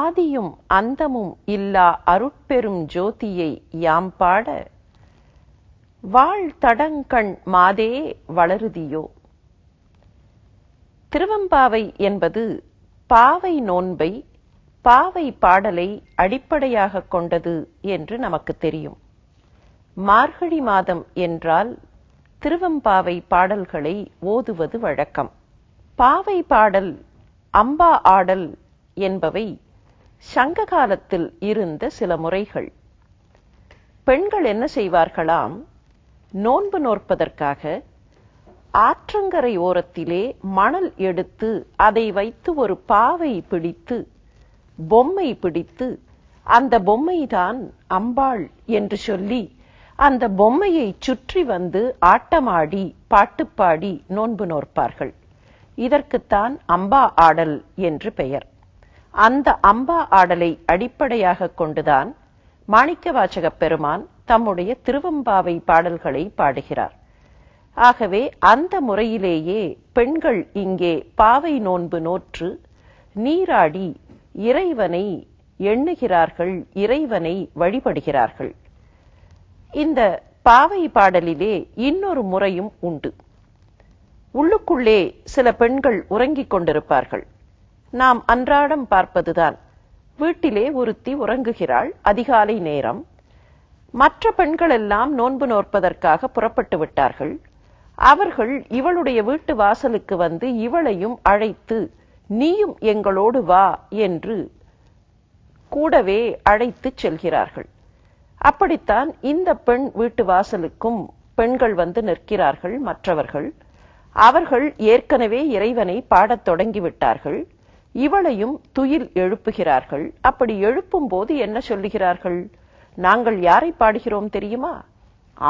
ஆதியும் அந்தமும் இல்லா அருட்பெரும் ஜோதியை யாம் பாட வாழ் தடங்கண் மாதே வளருதியோ திருவம்பாவை என்பது பாவை நோன்பை பாவை பாடலை அடிப்படையாக கொண்டது என்று நமக்கு தெரியும் மார்கழி மாதம் என்றால் திருவம்பாவை பாடல்களை ஓதுவது வழக்கம் பாவை பாடல் அம்பா ஆடல் என்பவை சங்க காலத்தில் இருந்த சில முறைகள் பெண்கள் என்ன செய்வார்களாம் நோன்பு நோற்பதற்காக ஆற்றங்கரை ஓரத்திலே மணல் எடுத்து அதை வைத்து ஒரு பாவை பிடித்து பொம்மை பிடித்து அந்த பொம்மைதான் அம்பாள் என்று சொல்லி அந்த பொம்மையை சுற்றி வந்து ஆட்டமாடி பாட்டுப்பாடி நோன்பு நோற்பார்கள் இதற்குத்தான் அம்பா ஆடல் என்று பெயர் அந்த அம்பா ஆடலை அடிப்படையாக கொண்டுதான் மாணிக்க வாசக பெருமான் தம்முடைய திருவம்பாவை பாடல்களை பாடுகிறார் ஆகவே அந்த முறையிலேயே பெண்கள் இங்கே பாவை நோன்பு நோற்று நீராடி இறைவனை எண்ணுகிறார்கள் இறைவனை வழிபடுகிறார்கள் இந்த பாவை பாடலிலே இன்னொரு முறையும் உண்டு உள்ளுக்குள்ளே சில பெண்கள் உறங்கிக் கொண்டிருப்பார்கள் நாம் அன்றாடம் பார்ப்பதுதான் வீட்டிலே ஒருத்தி உறங்குகிறாள் அதிகாலை நேரம் மற்ற பெண்கள் எல்லாம் நோன்பு நோற்பதற்காக புறப்பட்டு விட்டார்கள் அவர்கள் இவளுடைய வீட்டு வாசலுக்கு வந்து இவளையும் அழைத்து நீயும் எங்களோடு வா என்று கூடவே அழைத்து செல்கிறார்கள் அப்படித்தான் இந்த பெண் வீட்டு வாசலுக்கும் பெண்கள் வந்து நிற்கிறார்கள் மற்றவர்கள் அவர்கள் ஏற்கனவே இறைவனை பாடத் தொடங்கிவிட்டார்கள் இவளையும் துயில் எழுப்புகிறார்கள் அப்படி எழுப்பும் போது என்ன சொல்லுகிறார்கள் நாங்கள் யாரை பாடுகிறோம் தெரியுமா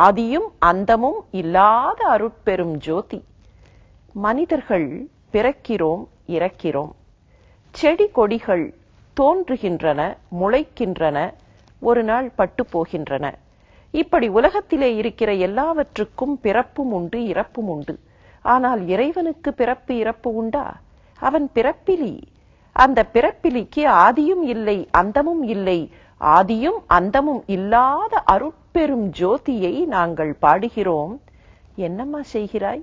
ஆதியும் அந்தமும் இல்லாத அருட்பெரும் ஜோதி மனிதர்கள் பிறக்கிறோம் இறக்கிறோம் செடி கொடிகள் தோன்றுகின்றன முளைக்கின்றன ஒரு நாள் பட்டு போகின்றன இப்படி உலகத்திலே இருக்கிற எல்லாவற்றுக்கும் பிறப்பும் உண்டு இறப்பும் உண்டு ஆனால் இறைவனுக்கு பிறப்பு இறப்பு உண்டா அவன் பிறப்பிலி அந்த பிறப்பிலிக்கு ஆதியும் இல்லை அந்தமும் இல்லை ஆதியும் அந்தமும் இல்லாத அருட்பெரும் ஜோதியை நாங்கள் பாடுகிறோம் என்னம்மா செய்கிறாய்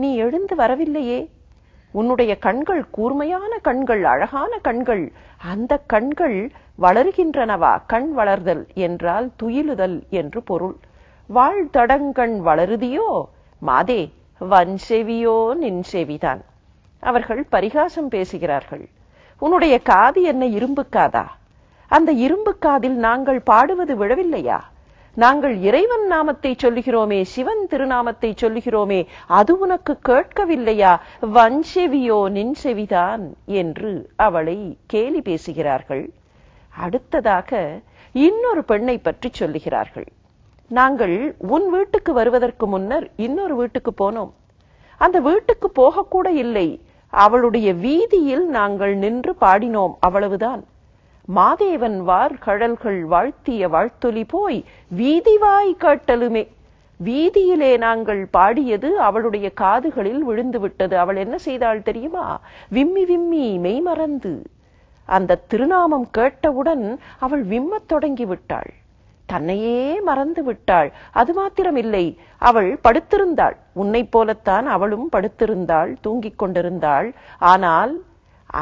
நீ எழுந்து வரவில்லையே உன்னுடைய கண்கள் கூர்மையான கண்கள் அழகான கண்கள் அந்த கண்கள் வளர்கின்றனவா கண் வளர்தல் என்றால் துயிலுதல் என்று பொருள் வாழ் தடங்கண் வளருதியோ மாதே வன் செவியோ நின் செவிதான் அவர்கள் பரிகாசம் பேசுகிறார்கள் உன்னுடைய காது என்ன இரும்பு காதா அந்த இரும்பு காதில் நாங்கள் பாடுவது விழவில்லையா நாங்கள் இறைவன் நாமத்தை சொல்லுகிறோமே சிவன் திருநாமத்தை சொல்லுகிறோமே அது உனக்கு கேட்கவில்லையா வன் செவியோ நின் செவிதான் என்று அவளை கேலி பேசுகிறார்கள் அடுத்ததாக இன்னொரு பெண்ணை பற்றி சொல்லுகிறார்கள் நாங்கள் உன் வீட்டுக்கு வருவதற்கு முன்னர் இன்னொரு வீட்டுக்கு போனோம் அந்த வீட்டுக்கு போகக்கூட இல்லை அவளுடைய வீதியில் நாங்கள் நின்று பாடினோம் அவ்வளவுதான் மாதேவன் வார் கழல்கள் வாழ்த்திய வாழ்த்தொலி போய் வீதிவாய் காட்டலுமே வீதியிலே நாங்கள் பாடியது அவளுடைய காதுகளில் விழுந்து விட்டது அவள் என்ன செய்தாள் தெரியுமா விம்மி விம்மி மெய்மறந்து அந்த திருநாமம் கேட்டவுடன் அவள் விம்மத் தொடங்கி விட்டாள் தன்னையே மறந்து விட்டாள் அது மாத்திரமில்லை அவள் படுத்திருந்தாள் உன்னை போலத்தான் அவளும் படுத்திருந்தாள் தூங்கிக் கொண்டிருந்தாள் ஆனால்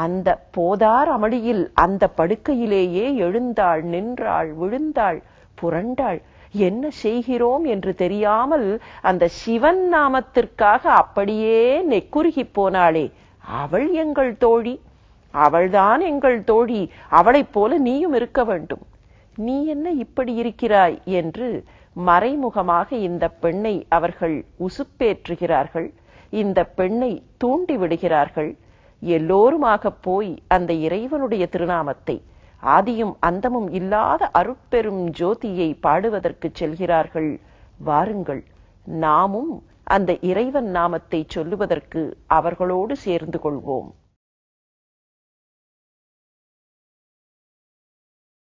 அந்த போதார் அமளியில் அந்த படுக்கையிலேயே எழுந்தாள் நின்றாள் விழுந்தாள் புரண்டாள் என்ன செய்கிறோம் என்று தெரியாமல் அந்த சிவன் நாமத்திற்காக அப்படியே நெக்குருகி போனாளே அவள் எங்கள் தோழி அவள்தான் எங்கள் தோழி அவளைப் போல நீயும் இருக்க வேண்டும் நீ என்ன இப்படி இருக்கிறாய் என்று மறைமுகமாக இந்த பெண்ணை அவர்கள் உசுப்பேற்றுகிறார்கள் இந்த பெண்ணை தூண்டி விடுகிறார்கள் எல்லோருமாக போய் அந்த இறைவனுடைய திருநாமத்தை ஆதியும் அந்தமும் இல்லாத அருட்பெரும் ஜோதியை பாடுவதற்கு செல்கிறார்கள் வாருங்கள் நாமும் அந்த இறைவன் நாமத்தை சொல்லுவதற்கு அவர்களோடு சேர்ந்து கொள்வோம்